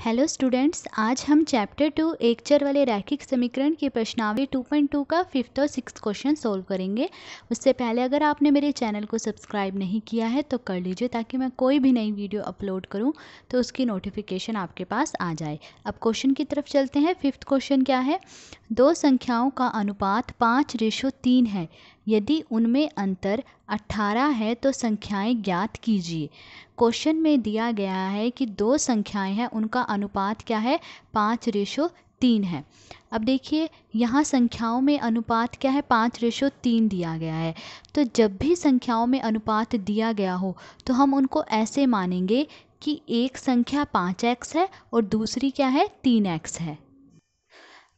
hello students आज हम chapter two एक चर वाले रैखिक समीकरण की प्रश्नावली 2.2 का फिफ्थ और सिक्स क्वेश्चन सोल्व करेंगे उससे पहले अगर आपने मेरे चैनल को सब्सक्राइब नहीं किया है तो कर लीजिए ताकि मैं कोई भी नई वीडियो अपलोड करूं तो उसकी नोटिफिकेशन आपके पास आ जाए अब क्वेश्चन की तरफ चलते हैं फिफ्थ क्वेश्चन क्या है दो संख्याओं का अनुपात पाँच रेशो तीन है यदि उनमें अंतर 18 है तो संख्याएँ ज्ञात कीजिए क्वेश्चन में दिया गया है कि दो संख्याएँ हैं उनका अनुपात क्या है पाँच रेशो तीन है अब देखिए यहाँ संख्याओं में अनुपात क्या है पाँच रेशो तीन दिया गया है तो जब भी संख्याओं में अनुपात दिया गया हो तो हम उनको ऐसे मानेंगे कि एक संख्या पाँच एक्स है और दूसरी क्या है तीन एक्स है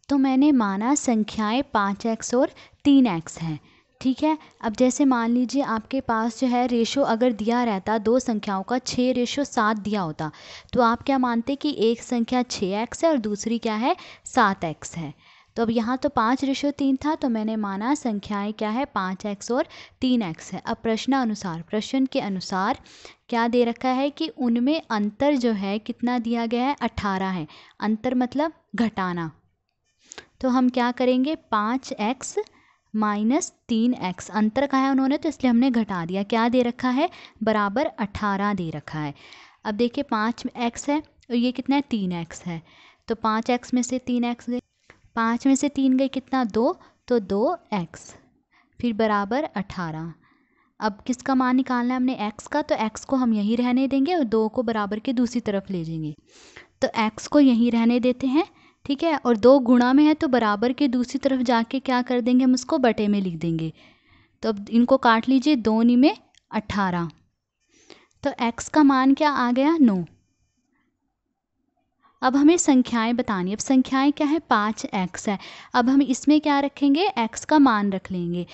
तो मैंने माना संख्याएं पाँच एक्स और तीन एक्स हैं ठीक है अब जैसे मान लीजिए आपके पास जो है रेशो अगर दिया रहता दो संख्याओं का छः रेशो सात दिया होता तो आप क्या मानते कि एक संख्या छः एक्स है और दूसरी क्या है सात एक्स है तो अब यहाँ तो पाँच रेशो तीन था तो मैंने माना संख्याएं क्या है पाँच एक्स और तीन एक्स है अब प्रश्नानुसार प्रश्न के अनुसार क्या दे रखा है कि उनमें अंतर जो है कितना दिया गया है अट्ठारह है अंतर मतलब घटाना तो हम क्या करेंगे पाँच एक्स माइनस तीन एक्स अंतर का है उन्होंने तो इसलिए हमने घटा दिया क्या दे रखा है बराबर अठारह दे रखा है अब देखिए पाँच एक्स है और ये कितना है तीन एक्स है तो पाँच एक्स में से तीन एक्स गए पाँच में से तीन गए कितना दो तो दो एक्स फिर बराबर अठारह अब किसका मान निकालना है हमने एक्स का तो एक्स को हम यहीं रहने देंगे और दो को बराबर के दूसरी तरफ ले जाएंगे तो एक्स को यहीं रहने देते हैं ठीक है और दो गुणा में है तो बराबर के दूसरी तरफ जाके क्या कर देंगे हम उसको बटे में लिख देंगे तो अब इनको काट लीजिए दो नी में अट्ठारह तो x का मान क्या आ गया नो अब हमें संख्याएं बतानी अब संख्याएं क्या है पाँच एक्स है अब हम इसमें क्या रखेंगे एक्स का मान रख लेंगे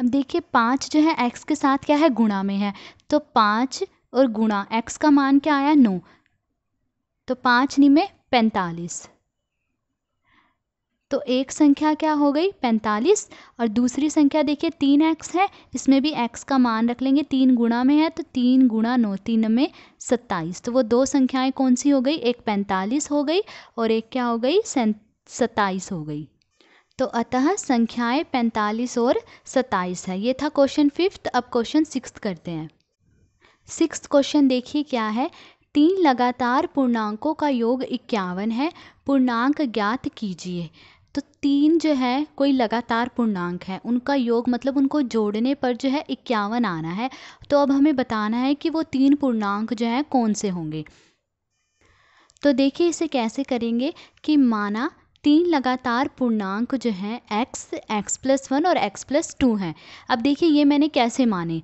अब देखिए पाँच जो है एक्स के साथ क्या है गुणा में है तो पाँच और गुणा एक्स का मान क्या आया नौ तो पाँच में पैंतालीस तो एक संख्या क्या हो गई पैंतालीस और दूसरी संख्या देखिए तीन एक्स है इसमें भी एक्स का मान रख लेंगे तीन गुणा में है तो तीन गुणा नौ तीन में सत्ताईस तो वो दो संख्याएं कौन सी हो गई एक पैंतालीस हो गई और एक क्या हो गई सत्ताईस हो गई तो अतः संख्याएं पैंतालीस और सत्ताईस है ये था क्वेश्चन फिफ्थ अब क्वेश्चन सिक्स करते हैं सिक्स क्वेश्चन देखिए क्या है तीन लगातार पूर्णांकों का योग इक्यावन है पूर्णांक ज्ञात कीजिए तो तीन जो है कोई लगातार पूर्णांक है उनका योग मतलब उनको जोड़ने पर जो है इक्यावन आना है तो अब हमें बताना है कि वो तीन पूर्णांक जो है कौन से होंगे तो देखिए इसे कैसे करेंगे कि माना तीन लगातार पूर्णांक जो हैं x, x प्लस वन और x प्लस टू हैं अब देखिए ये मैंने कैसे माने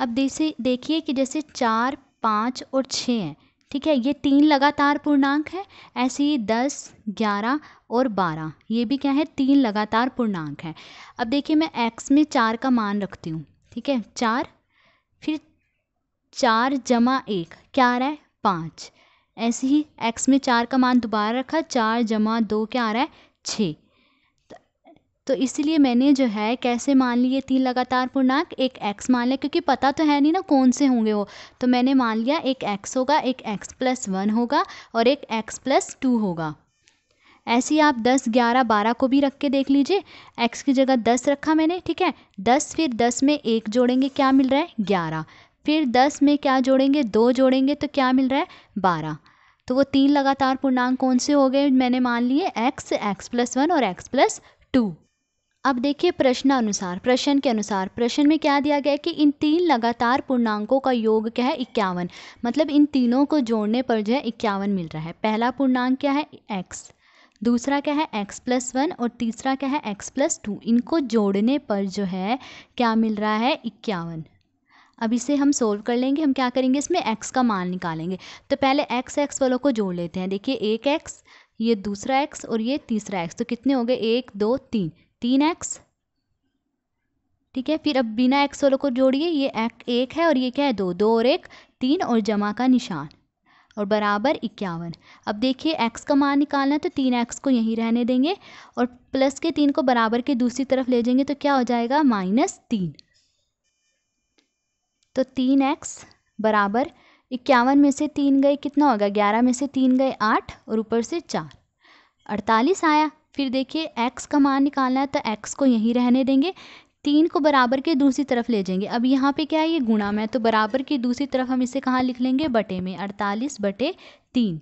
अब देखिए कि जैसे चार पाँच और छः हैं ठीक है ये तीन लगातार पूर्णांक है ऐसे ही दस ग्यारह और बारह ये भी क्या है तीन लगातार पूर्णांक है अब देखिए मैं एक्स में चार का मान रखती हूँ ठीक है चार फिर चार जमा एक क्या आ रहा है पाँच ऐसे ही एक्स में चार का मान दोबारा रखा चार जमा दो क्या आ रहा है छः तो इसीलिए मैंने जो है कैसे मान लिए तीन लगातार पूर्णांक एक एक्स मान लिया क्योंकि पता तो है नहीं ना कौन से होंगे वो तो मैंने मान लिया एक एक्स होगा एक एक्स प्लस वन होगा और एक एक्स प्लस टू होगा ऐसे ही आप दस ग्यारह बारह को भी रख के देख लीजिए एक्स की जगह दस रखा मैंने ठीक है दस फिर दस में एक जोड़ेंगे क्या मिल रहा है ग्यारह फिर दस में क्या जोड़ेंगे दो जोड़ेंगे तो क्या मिल रहा है बारह तो वो तीन लगातार पूर्णांक कौन से हो गए मैंने मान लिए एक्स एक्स प्लस वन और एक्स प्लस टू अब देखिए प्रश्न अनुसार प्रश्न के अनुसार प्रश्न में क्या दिया गया है कि इन तीन लगातार पूर्णांकों का योग क्या है इक्यावन मतलब इन तीनों को जोड़ने पर जो है इक्यावन मिल रहा है पहला पूर्णांक क्या है एक्स दूसरा क्या है x प्लस वन और तीसरा क्या है x प्लस टू इनको जोड़ने पर जो है क्या मिल रहा है इक्यावन अब इसे हम सोल्व कर लेंगे हम क्या करेंगे इसमें x का मान निकालेंगे तो पहले x x वालों को जोड़ लेते हैं देखिए एक एक्स ये दूसरा एक्स और ये तीसरा एक्स तो कितने हो गए एक दो तीन तीन एक्स ठीक है फिर अब बिना एक्स वालों को जोड़िए ये एक, एक है और ये क्या है दो दो और एक तीन और जमा का निशान और बराबर इक्यावन अब देखिए एक्स का मान निकालना है तो तीन एक्स को यहीं रहने देंगे और प्लस के तीन को बराबर के दूसरी तरफ ले जाएंगे तो क्या हो जाएगा माइनस तीन तो तीन एक्स बराबर इक्यावन में से तीन गए कितना होगा ग्यारह में से तीन गए आठ और ऊपर से चार अड़तालीस आया फिर देखिए x का मान निकालना है तो x को यहीं रहने देंगे तीन को बराबर के दूसरी तरफ ले जाएंगे अब यहाँ पे क्या है ये गुणा में तो बराबर की दूसरी तरफ हम इसे कहाँ लिख लेंगे बटे में अड़तालीस बटे तीन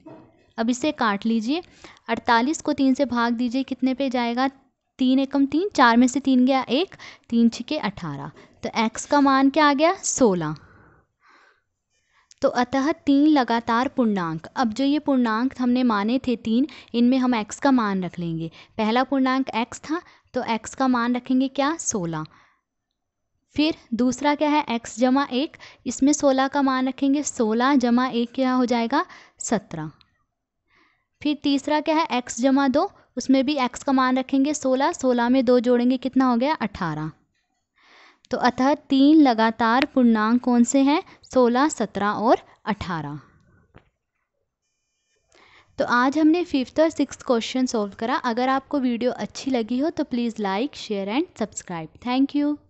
अब इसे काट लीजिए अड़तालीस को तीन से भाग दीजिए कितने पे जाएगा तीन एकम तीन चार में से तीन गया एक तीन छिके अठारह तो एक्स का मान क्या आ गया सोलह तो अतः तीन लगातार पूर्णांक अब जो ये पूर्णांक हमने माने थे तीन इनमें हम x का मान रख लेंगे पहला पूर्णांक x था तो x का मान रखेंगे क्या सोलह फिर दूसरा क्या है x जमा एक इसमें सोलह का मान रखेंगे सोलह जमा एक क्या हो जाएगा सत्रह फिर तीसरा क्या है x जमा दो उसमें भी x का मान रखेंगे सोलह सोलह में दो जोड़ेंगे कितना हो गया अठारह तो अतः तीन लगातार पूर्णांक कौन से हैं सोलह सत्रह और अठारह तो आज हमने फिफ्थ और सिक्स क्वेश्चन सॉल्व करा अगर आपको वीडियो अच्छी लगी हो तो please like share and subscribe thank you